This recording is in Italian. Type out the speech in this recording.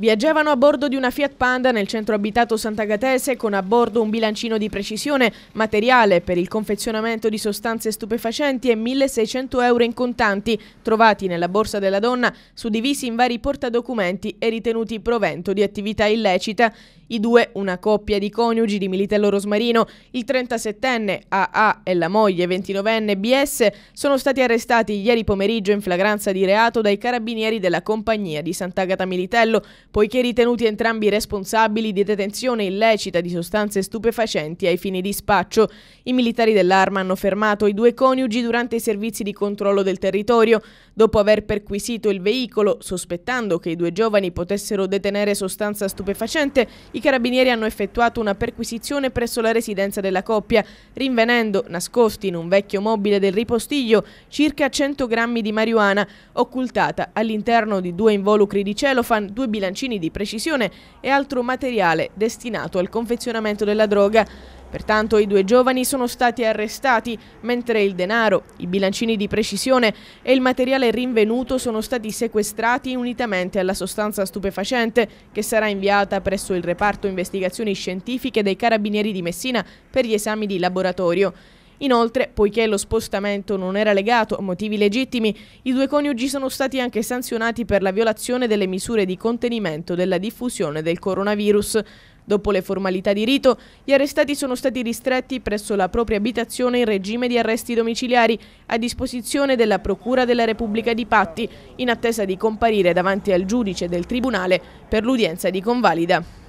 Viaggiavano a bordo di una Fiat Panda nel centro abitato Sant'Agatese con a bordo un bilancino di precisione, materiale per il confezionamento di sostanze stupefacenti e 1600 euro in contanti, trovati nella borsa della donna, suddivisi in vari portadocumenti e ritenuti provento di attività illecita. I due, una coppia di coniugi di Militello Rosmarino, il 37enne AA e la moglie 29enne BS, sono stati arrestati ieri pomeriggio in flagranza di reato dai carabinieri della compagnia di Sant'Agata Militello poiché ritenuti entrambi responsabili di detenzione illecita di sostanze stupefacenti ai fini di spaccio. I militari dell'arma hanno fermato i due coniugi durante i servizi di controllo del territorio, dopo aver perquisito il veicolo, sospettando che i due giovani potessero detenere sostanza stupefacente, i carabinieri hanno effettuato una perquisizione presso la residenza della coppia, rinvenendo, nascosti in un vecchio mobile del ripostiglio, circa 100 grammi di marijuana, occultata all'interno di due involucri di celofan, due bilanciati concini di precisione e altro materiale destinato al confezionamento della droga. Pertanto i due giovani sono stati arrestati, mentre il denaro, i bilancini di precisione e il materiale rinvenuto sono stati sequestrati unitamente alla sostanza stupefacente che sarà inviata presso il reparto investigazioni scientifiche dei carabinieri di Messina per gli esami di laboratorio. Inoltre, poiché lo spostamento non era legato a motivi legittimi, i due coniugi sono stati anche sanzionati per la violazione delle misure di contenimento della diffusione del coronavirus. Dopo le formalità di rito, gli arrestati sono stati ristretti presso la propria abitazione in regime di arresti domiciliari a disposizione della Procura della Repubblica di Patti, in attesa di comparire davanti al giudice del Tribunale per l'udienza di convalida.